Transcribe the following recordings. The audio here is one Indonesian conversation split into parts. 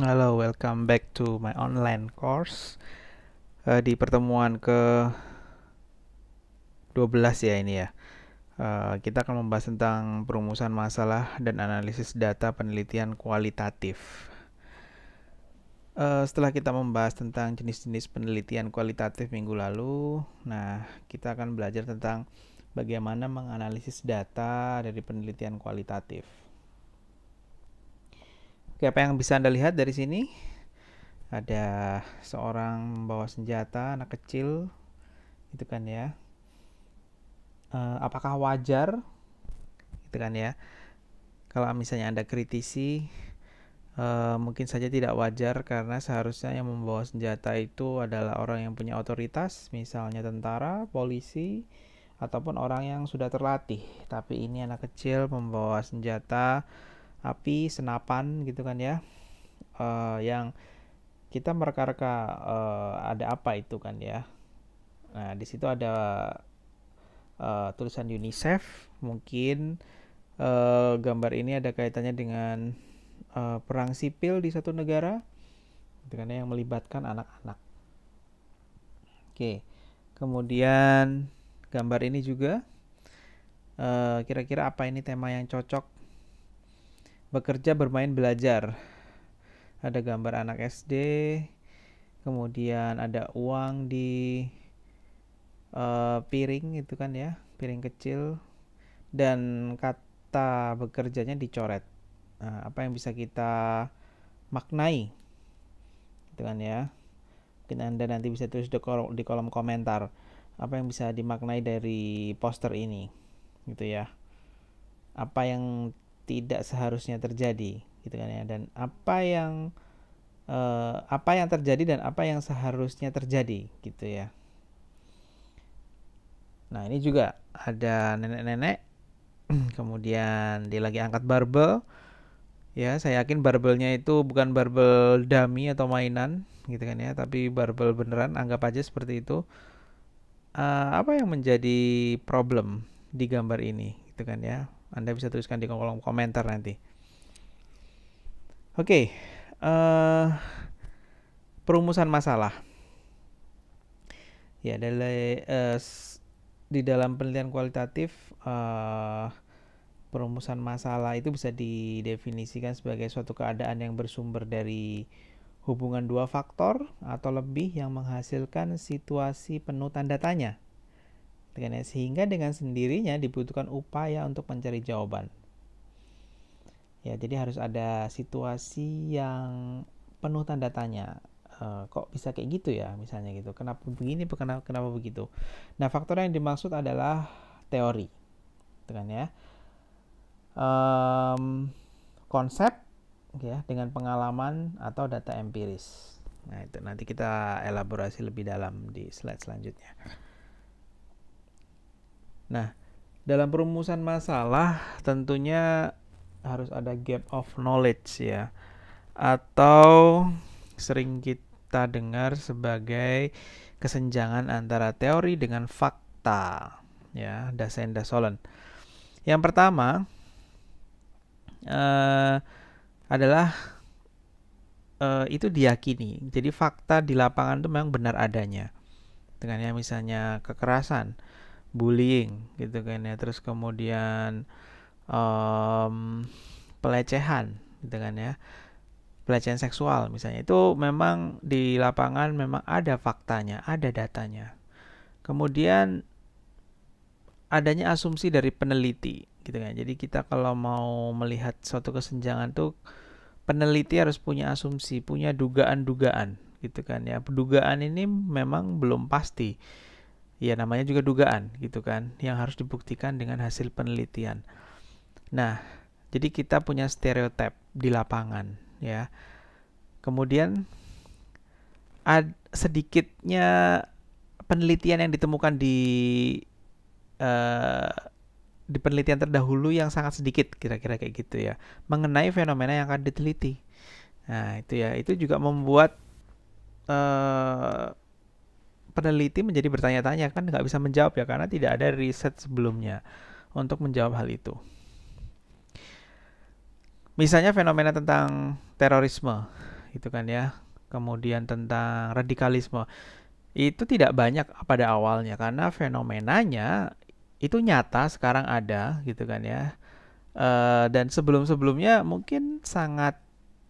Halo, welcome back to my online course. Uh, di pertemuan ke 12 ya ini ya. Uh, kita akan membahas tentang perumusan masalah dan analisis data penelitian kualitatif. Uh, setelah kita membahas tentang jenis-jenis penelitian kualitatif minggu lalu, nah kita akan belajar tentang bagaimana menganalisis data dari penelitian kualitatif. Oke, apa yang bisa Anda lihat dari sini? Ada seorang membawa senjata, anak kecil, itu kan ya. Uh, apakah wajar? Itu kan ya. Kalau misalnya Anda kritisi, uh, mungkin saja tidak wajar karena seharusnya yang membawa senjata itu adalah orang yang punya otoritas, misalnya tentara, polisi, ataupun orang yang sudah terlatih. Tapi ini anak kecil membawa senjata api senapan gitu kan ya uh, yang kita mereka-reka uh, eh, ada apa itu kan ya nah di situ ada uh, tulisan UNICEF mungkin uh, gambar ini ada kaitannya dengan uh, perang sipil di satu negara dengan gitu ya, yang melibatkan anak-anak oke kemudian gambar ini juga kira-kira uh, kira -kira apa ini tema yang cocok bekerja bermain belajar ada gambar anak SD kemudian ada uang di uh, piring itu kan ya piring kecil dan kata bekerjanya dicoret nah, apa yang bisa kita maknai itu kan ya mungkin anda nanti bisa tulis di kolom, di kolom komentar apa yang bisa dimaknai dari poster ini gitu ya apa yang tidak seharusnya terjadi gitu kan ya dan apa yang uh, apa yang terjadi dan apa yang seharusnya terjadi gitu ya nah ini juga ada nenek-nenek kemudian dia lagi angkat barbel ya saya yakin barbelnya itu bukan barbel dummy atau mainan gitu kan ya tapi barbel beneran anggap aja seperti itu uh, apa yang menjadi problem di gambar ini gitu kan ya anda bisa tuliskan di kolom komentar nanti. Oke, okay, uh, eh, perumusan masalah. Ya, dari uh, eh, di dalam penelitian kualitatif uh, perumusan masalah itu bisa didefinisikan sebagai suatu keadaan yang bersumber dari hubungan dua faktor atau lebih yang menghasilkan situasi penuh tanda tanya Ya, sehingga dengan sendirinya dibutuhkan upaya untuk mencari jawaban. Ya, jadi harus ada situasi yang penuh tanda tanya. E, kok bisa kayak gitu ya, misalnya gitu. Kenapa begini, kenapa, kenapa begitu? Nah, faktor yang dimaksud adalah teori. Gitu kan ya. Um, konsep ya dengan pengalaman atau data empiris. Nah, itu nanti kita elaborasi lebih dalam di slide selanjutnya. Nah, dalam perumusan masalah tentunya harus ada gap of knowledge ya atau sering kita dengar sebagai kesenjangan antara teori dengan fakta ya dasen dasolen yang pertama eh, adalah Uh, itu diyakini jadi fakta di lapangan itu memang benar adanya dengan yang misalnya kekerasan bullying gitu kan ya terus kemudian um, pelecehan gitu kan ya pelecehan seksual misalnya itu memang di lapangan memang ada faktanya ada datanya kemudian adanya asumsi dari peneliti gitu kan jadi kita kalau mau melihat suatu kesenjangan tuh peneliti harus punya asumsi punya dugaan-dugaan gitu kan ya dugaan ini memang belum pasti ya namanya juga dugaan gitu kan yang harus dibuktikan dengan hasil penelitian nah jadi kita punya stereotip di lapangan ya kemudian ad, sedikitnya penelitian yang ditemukan di uh, di penelitian terdahulu yang sangat sedikit kira-kira kayak gitu ya mengenai fenomena yang akan diteliti nah itu ya itu juga membuat uh, peneliti menjadi bertanya-tanya kan nggak bisa menjawab ya karena tidak ada riset sebelumnya untuk menjawab hal itu. Misalnya fenomena tentang terorisme, itu kan ya, kemudian tentang radikalisme, itu tidak banyak pada awalnya karena fenomenanya itu nyata sekarang ada, gitu kan ya. E, dan sebelum-sebelumnya mungkin sangat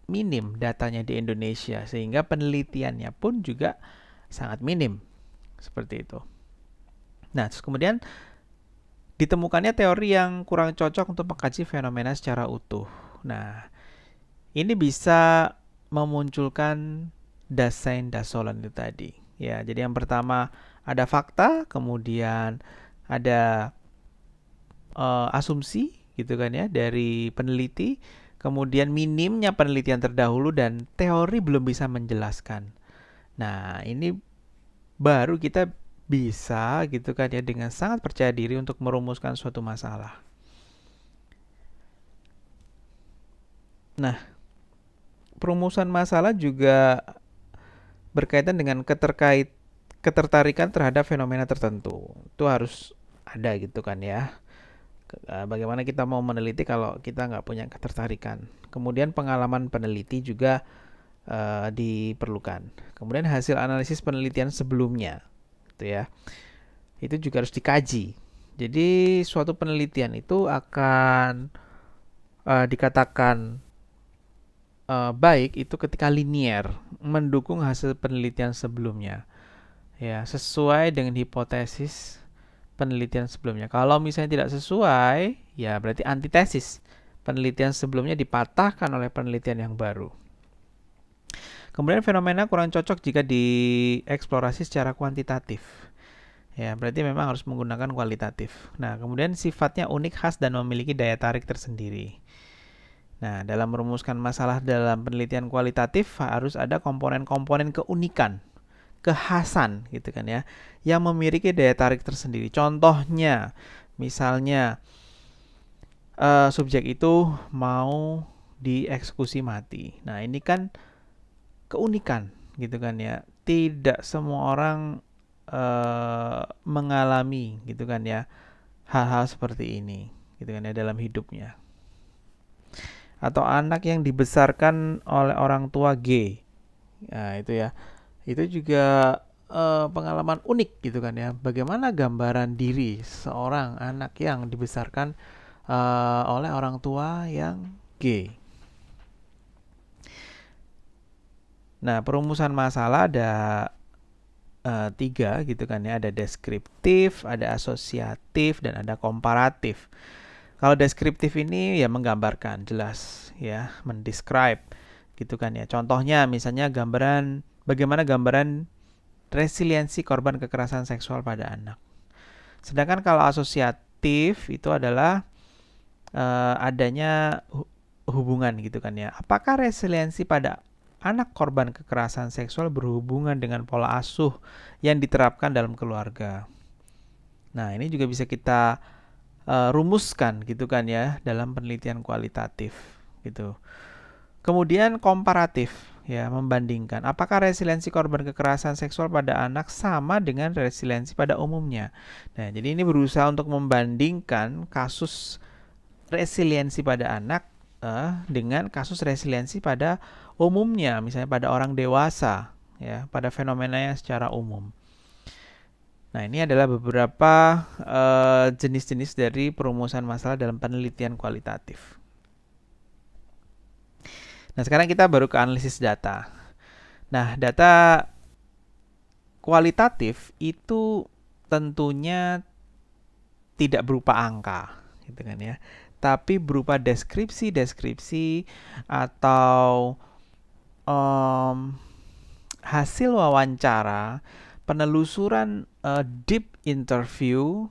minim datanya di Indonesia sehingga penelitiannya pun juga sangat minim seperti itu. Nah, terus kemudian ditemukannya teori yang kurang cocok untuk mengkaji fenomena secara utuh. Nah, ini bisa memunculkan dasain dasolan itu tadi. Ya, jadi yang pertama ada fakta, kemudian ada uh, asumsi gitu kan ya dari peneliti, kemudian minimnya penelitian terdahulu dan teori belum bisa menjelaskan. Nah, ini baru kita bisa gitu kan ya dengan sangat percaya diri untuk merumuskan suatu masalah. Nah, perumusan masalah juga berkaitan dengan keterkait ketertarikan terhadap fenomena tertentu. Itu harus ada gitu kan ya. E, bagaimana kita mau meneliti kalau kita nggak punya ketertarikan. Kemudian pengalaman peneliti juga uh, diperlukan. Kemudian hasil analisis penelitian sebelumnya, gitu ya, itu juga harus dikaji. Jadi suatu penelitian itu akan uh, dikatakan uh, baik itu ketika linier mendukung hasil penelitian sebelumnya, ya sesuai dengan hipotesis penelitian sebelumnya. Kalau misalnya tidak sesuai, ya berarti antitesis penelitian sebelumnya dipatahkan oleh penelitian yang baru. Kemudian fenomena kurang cocok jika dieksplorasi secara kuantitatif. Ya, berarti memang harus menggunakan kualitatif. Nah, kemudian sifatnya unik, khas, dan memiliki daya tarik tersendiri. Nah, dalam merumuskan masalah dalam penelitian kualitatif harus ada komponen-komponen keunikan, kekhasan gitu kan ya, yang memiliki daya tarik tersendiri. Contohnya, misalnya uh, subjek itu mau dieksekusi mati. Nah, ini kan keunikan gitu kan ya. Tidak semua orang uh, mengalami gitu kan ya hal-hal seperti ini gitu kan ya dalam hidupnya. Atau anak yang dibesarkan oleh orang tua G. Nah, itu ya. Itu juga uh, pengalaman unik gitu kan ya. Bagaimana gambaran diri seorang anak yang dibesarkan uh, oleh orang tua yang gay Nah, perumusan masalah ada uh, tiga gitu kan ya, ada deskriptif, ada asosiatif, dan ada komparatif. Kalau deskriptif ini ya menggambarkan jelas ya, mendescribe gitu kan ya. Contohnya misalnya gambaran bagaimana gambaran resiliensi korban kekerasan seksual pada anak. Sedangkan kalau asosiatif itu adalah uh, adanya hubungan gitu kan ya. Apakah resiliensi pada anak korban kekerasan seksual berhubungan dengan pola asuh yang diterapkan dalam keluarga. Nah, ini juga bisa kita uh, rumuskan gitu kan ya dalam penelitian kualitatif gitu. Kemudian komparatif ya membandingkan apakah resiliensi korban kekerasan seksual pada anak sama dengan resiliensi pada umumnya. Nah, jadi ini berusaha untuk membandingkan kasus resiliensi pada anak uh, dengan kasus resiliensi pada umumnya, misalnya pada orang dewasa, ya, pada fenomenanya secara umum. Nah, ini adalah beberapa eh, jenis-jenis uh, dari perumusan masalah dalam penelitian kualitatif. Nah, sekarang kita baru ke analisis data. Nah, data kualitatif itu tentunya tidak berupa angka, gitu kan ya tapi berupa deskripsi-deskripsi atau um, hasil wawancara, penelusuran uh, deep interview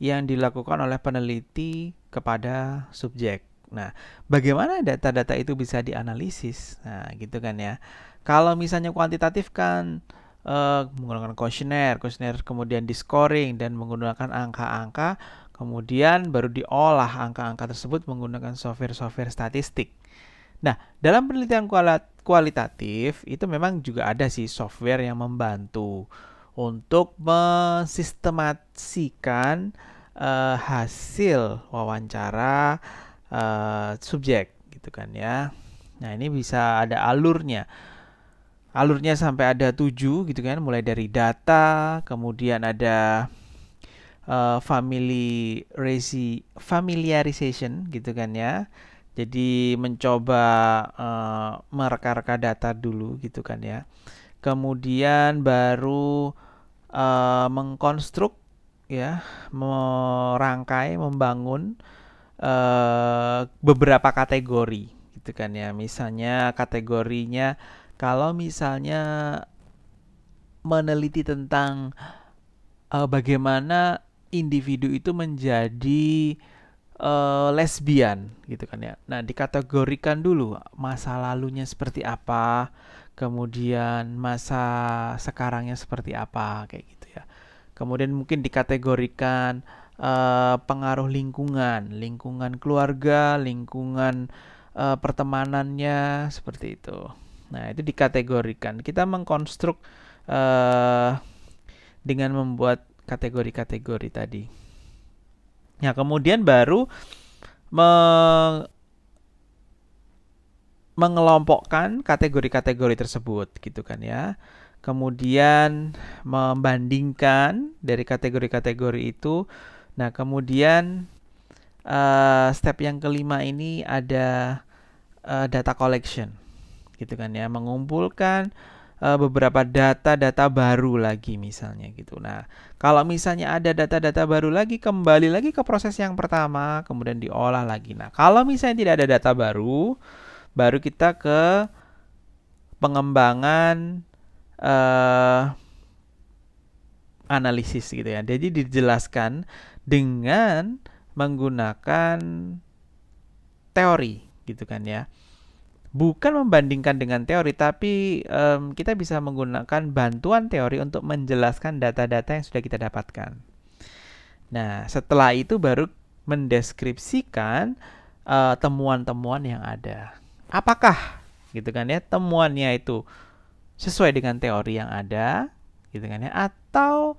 yang dilakukan oleh peneliti kepada subjek. Nah, bagaimana data-data itu bisa dianalisis? Nah, gitu kan ya. Kalau misalnya kuantitatif kan uh, menggunakan kuesioner, kuesioner kemudian di scoring dan menggunakan angka-angka Kemudian baru diolah angka-angka tersebut menggunakan software-software statistik. Nah, dalam penelitian kualitatif itu memang juga ada sih software yang membantu untuk mensistematiskan uh, eh, hasil wawancara uh, subjek gitu kan ya. Nah, ini bisa ada alurnya alurnya sampai ada tujuh, gitu kan mulai dari data kemudian ada uh, family resi familiarization gitu kan ya. Jadi mencoba uh, eh, mereka-reka data dulu gitu kan ya. Kemudian baru uh, mengkonstruk ya, merangkai, membangun uh, beberapa kategori gitu kan ya. Misalnya kategorinya kalau misalnya meneliti tentang uh, bagaimana individu itu menjadi uh, lesbian gitu kan ya. Nah, dikategorikan dulu masa lalunya seperti apa, kemudian masa sekarangnya seperti apa kayak gitu ya. Kemudian mungkin dikategorikan uh, pengaruh lingkungan, lingkungan keluarga, lingkungan uh, pertemanannya seperti itu. Nah, itu dikategorikan. Kita mengkonstruk uh, dengan membuat kategori-kategori tadi. Nah, kemudian baru meng mengelompokkan kategori-kategori tersebut gitu kan ya. Kemudian membandingkan dari kategori-kategori itu. Nah, kemudian uh, step yang kelima ini ada uh, data collection gitu kan ya, mengumpulkan Eh, beberapa data-data baru lagi misalnya gitu. Nah, kalau misalnya ada data-data baru lagi kembali lagi ke proses yang pertama, kemudian diolah lagi. Nah, kalau misalnya tidak ada data baru, baru kita ke pengembangan uh, analisis gitu ya. Jadi dijelaskan dengan menggunakan teori gitu kan ya bukan membandingkan dengan teori, tapi um, kita bisa menggunakan bantuan teori untuk menjelaskan data-data yang sudah kita dapatkan. Nah, setelah itu baru mendeskripsikan e, temuan-temuan uh, yang ada. Apakah gitu kan ya temuannya itu sesuai dengan teori yang ada, gitu kan ya, atau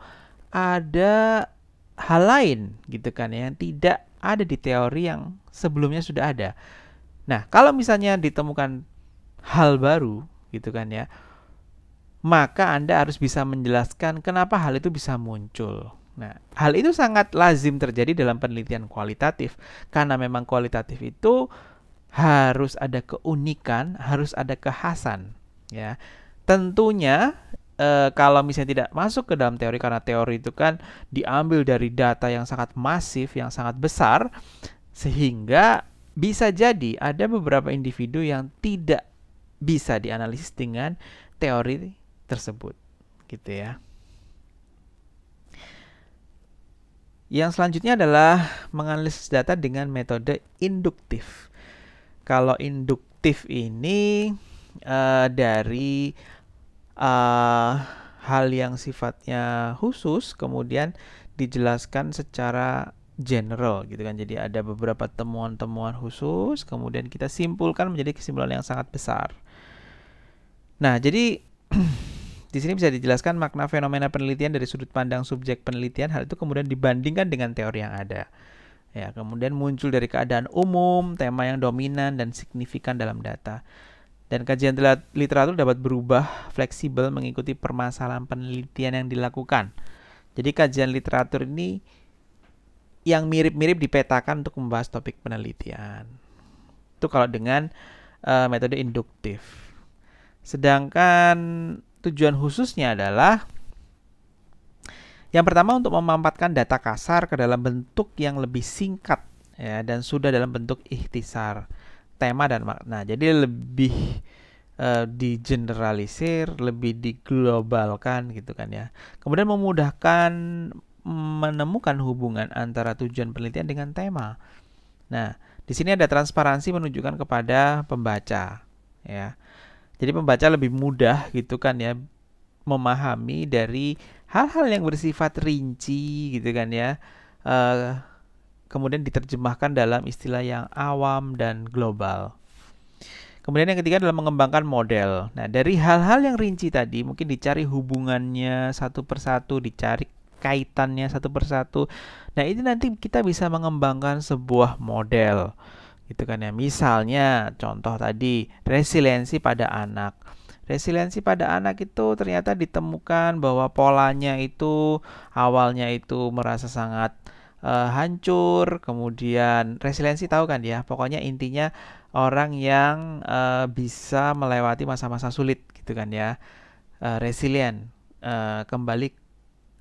ada hal lain gitu kan ya, yang tidak ada di teori yang sebelumnya sudah ada. Nah, kalau misalnya ditemukan hal baru gitu kan ya, maka Anda harus bisa menjelaskan kenapa hal itu bisa muncul. Nah, hal itu sangat lazim terjadi dalam penelitian kualitatif karena memang kualitatif itu harus ada keunikan, harus ada kekhasan, ya. Tentunya e, kalau misalnya tidak masuk ke dalam teori karena teori itu kan diambil dari data yang sangat masif, yang sangat besar sehingga bisa jadi ada beberapa individu yang tidak bisa dianalisis dengan teori tersebut gitu ya. Yang selanjutnya adalah menganalisis data dengan metode induktif. Kalau induktif ini uh, dari uh, hal yang sifatnya khusus kemudian dijelaskan secara general gitu kan. Jadi ada beberapa temuan-temuan khusus kemudian kita simpulkan menjadi kesimpulan yang sangat besar. Nah, jadi di sini bisa dijelaskan makna fenomena penelitian dari sudut pandang subjek penelitian. Hal itu kemudian dibandingkan dengan teori yang ada. Ya, kemudian muncul dari keadaan umum, tema yang dominan dan signifikan dalam data. Dan kajian literatur dapat berubah fleksibel mengikuti permasalahan penelitian yang dilakukan. Jadi kajian literatur ini yang mirip-mirip dipetakan untuk membahas topik penelitian. Itu kalau dengan uh, metode induktif. Sedangkan tujuan khususnya adalah yang pertama untuk memampatkan data kasar ke dalam bentuk yang lebih singkat ya dan sudah dalam bentuk ikhtisar tema dan makna. Jadi lebih uh, digeneralisir, lebih diglobalkan gitu kan ya. Kemudian memudahkan menemukan hubungan antara tujuan penelitian dengan tema. Nah, di sini ada transparansi menunjukkan kepada pembaca, ya. Jadi pembaca lebih mudah gitu kan ya memahami dari hal-hal yang bersifat rinci gitu kan ya. E, kemudian diterjemahkan dalam istilah yang awam dan global. Kemudian yang ketiga adalah mengembangkan model. Nah, dari hal-hal yang rinci tadi mungkin dicari hubungannya satu persatu, dicari kaitannya satu persatu. Nah, ini nanti kita bisa mengembangkan sebuah model. Gitu kan ya. Misalnya contoh tadi resiliensi pada anak. Resiliensi pada anak itu ternyata ditemukan bahwa polanya itu awalnya itu merasa sangat uh, hancur, kemudian resiliensi tahu kan ya, pokoknya intinya orang yang uh, bisa melewati masa-masa sulit gitu kan ya, uh, resilient, uh, kembali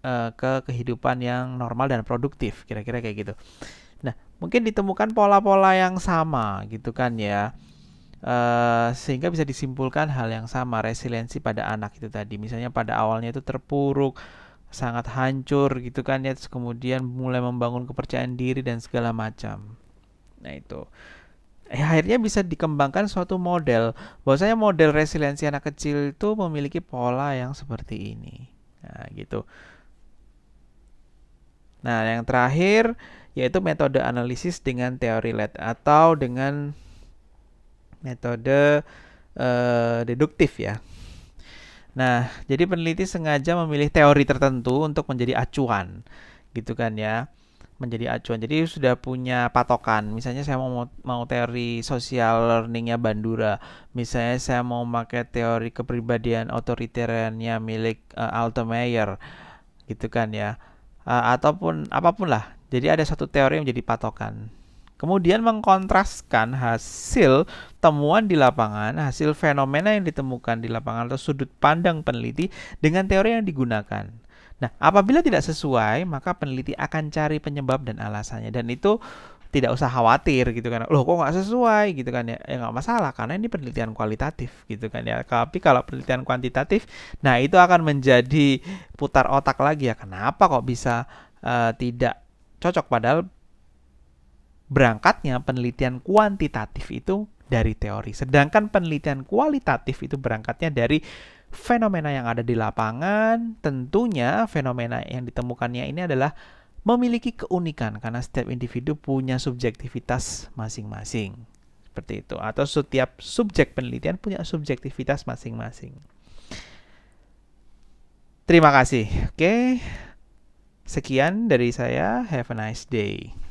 uh, ke kehidupan yang normal dan produktif kira-kira kayak gitu nah mungkin ditemukan pola-pola yang sama gitu kan ya Uh, sehingga bisa disimpulkan hal yang sama resiliensi pada anak itu tadi misalnya pada awalnya itu terpuruk sangat hancur gitu kan ya terus kemudian mulai membangun kepercayaan diri dan segala macam nah itu eh, akhirnya bisa dikembangkan suatu model bahwasanya model resiliensi anak kecil itu memiliki pola yang seperti ini nah gitu Nah, yang terakhir yaitu metode analisis dengan teori led atau dengan metode uh, deduktif ya. Nah, jadi peneliti sengaja memilih teori tertentu untuk menjadi acuan, gitu kan ya, menjadi acuan. Jadi sudah punya patokan. Misalnya saya mau mau teori social learningnya Bandura, misalnya saya mau pakai teori kepribadian otoriterannya milik uh, eh, Altmaier, gitu kan ya. Eh, ataupun apapun lah. Jadi ada satu teori yang menjadi patokan. Kemudian mengkontraskan hasil temuan di lapangan, hasil fenomena yang ditemukan di lapangan atau sudut pandang peneliti dengan teori yang digunakan. Nah, apabila tidak sesuai, maka peneliti akan cari penyebab dan alasannya dan itu tidak usah khawatir gitu kan loh kok nggak sesuai gitu kan ya, ya nggak ya, masalah karena ini penelitian kualitatif gitu kan ya tapi kalau penelitian kuantitatif nah itu akan menjadi putar otak lagi ya kenapa kok bisa uh, tidak cocok padahal berangkatnya penelitian kuantitatif itu dari teori sedangkan penelitian kualitatif itu berangkatnya dari fenomena yang ada di lapangan tentunya fenomena yang ditemukannya ini adalah memiliki keunikan karena setiap individu punya subjektivitas masing-masing. Seperti itu. Atau setiap subjek penelitian punya subjektivitas masing-masing. Terima kasih. Oke. Sekian dari saya. Have a nice day.